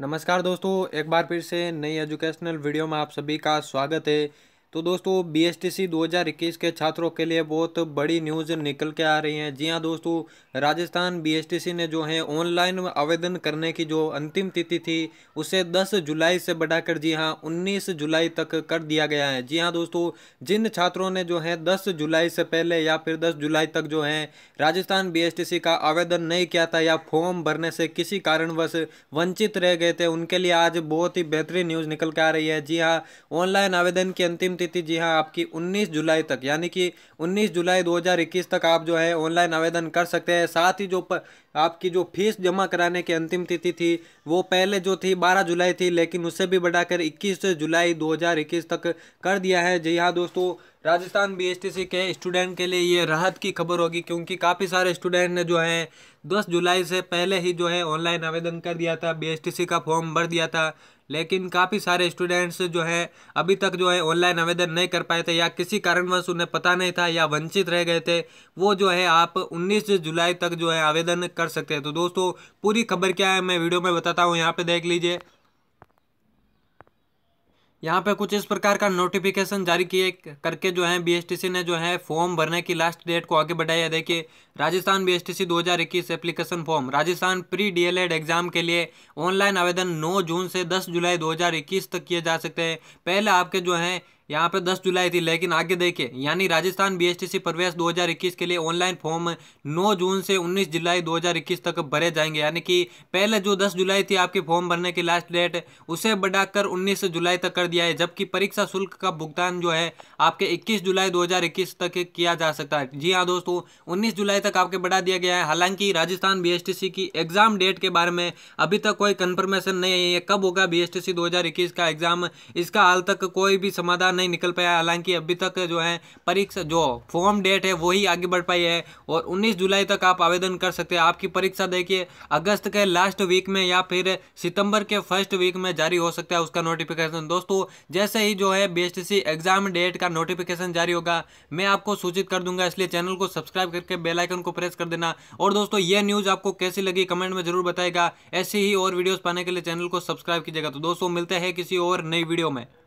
नमस्कार दोस्तों एक बार फिर से नई एजुकेशनल वीडियो में आप सभी का स्वागत है तो दोस्तों बी एस टी सी दो हज़ार इक्कीस के छात्रों के लिए बहुत बड़ी न्यूज़ निकल के आ रही है जी हाँ दोस्तों Rajasthan B S T C ने जो है ऑनलाइन आवेदन करने की जो अंतिम तिथि थी उसे दस जुलाई से बढ़ाकर जी हाँ उन्नीस जुलाई तक कर दिया गया है जी हाँ दोस्तों जिन छात्रों ने जो है दस जुलाई से पहले या फिर दस जुलाई तक जो है Rajasthan B S T C का आवेदन नहीं किया था या फॉर्म भरने से किसी कारणवश वंचित रह गए थे उनके लिए आज बहुत ही बेहतरीन न्यूज़ निकल के आ रही है जी हाँ ऑनलाइन आवेदन की अंतिम होती थी जी हाँ आपकी 19 जुलाई तक यानी कि 19 जुलाई 2021 तक आप जो है ऑनलाइन आवेदन कर सकते हैं साथ ही जो प, आपकी जो फीस जमा कराने की अंतिम तिथि थी वो पहले जो थी 12 जुलाई थी लेकिन उससे भी बढ़ाकर 21 जुलाई 2021 तक कर दिया है जी हाँ दोस्तों राजस्थान बीएसटीसी के स्टूडेंट के लिए ये राहत की खबर होगी क्योंकि काफ़ी सारे स्टूडेंट ने जो है 10 जुलाई से पहले ही जो है ऑनलाइन आवेदन कर दिया था बीएसटीसी का फॉर्म भर दिया था लेकिन काफ़ी सारे स्टूडेंट्स जो है अभी तक जो है ऑनलाइन आवेदन नहीं कर पाए थे या किसी कारणवश उन्हें पता नहीं था या वंचित रह गए थे वो जो है आप 19 जुलाई तक जो है आवेदन कर सकते हैं तो दोस्तों पूरी खबर क्या है मैं वीडियो में बताता हूँ यहाँ पर देख लीजिए यहाँ पे कुछ इस प्रकार का नोटिफिकेशन जारी किए करके जो है बीएसटीसी ने जो है फॉर्म भरने की लास्ट डेट को आगे बढ़ाया देखिए Rajasthan BSTC 2021 application form Rajasthan pre DElEd exam के लिए ऑनलाइन आवेदन 9 जून से 10 जुलाई 2021 तक किए जा सकते हैं पहले आपके जो है यहाँ पे 10 जुलाई थी लेकिन आगे देखिए यानी राजस्थान बीएसटीसी प्रवेश 2021 के लिए ऑनलाइन फॉर्म 9 जून से 19 जुलाई 2021 तक भरे जाएंगे यानी कि पहले जो 10 जुलाई थी आपके फॉर्म भरने की लास्ट डेट उसे बढ़ाकर 19 जुलाई तक कर दिया है जबकि परीक्षा शुल्क का भुगतान जो है आपके इक्कीस जुलाई दो तक किया जा सकता है जी हाँ दोस्तों उन्नीस जुलाई तक आपके बढ़ा दिया गया है हालांकि राजस्थान बी की एग्जाम डेट के बारे में अभी तक कोई कन्फर्मेशन नहीं है कब होगा बी एस का एग्जाम इसका हाल तक कोई भी समाधान नहीं निकल पाया हालांकि अभी तक जो है परीक्षा जो फॉर्म डेट है वही आगे बढ़ पाई है और 19 जुलाई तक आप आवेदन कर सकते हैं आपकी परीक्षा देखिए अगस्त के लास्ट वीक में या फिर सितंबर के फर्स्ट वीक में जारी हो सकता है उसका नोटिफिकेशन दोस्तों जैसे ही जो है बी एग्जाम डेट का नोटिफिकेशन जारी होगा मैं आपको सूचित कर दूंगा इसलिए चैनल को सब्सक्राइब करके बेलाइकन को प्रेस कर देना और दोस्तों ये न्यूज़ आपको कैसी लगी कमेंट में जरूर बताएगा ऐसी ही और वीडियोज़ पाने के लिए चैनल को सब्सक्राइब कीजिएगा तो दोस्तों मिलते हैं किसी और नई वीडियो में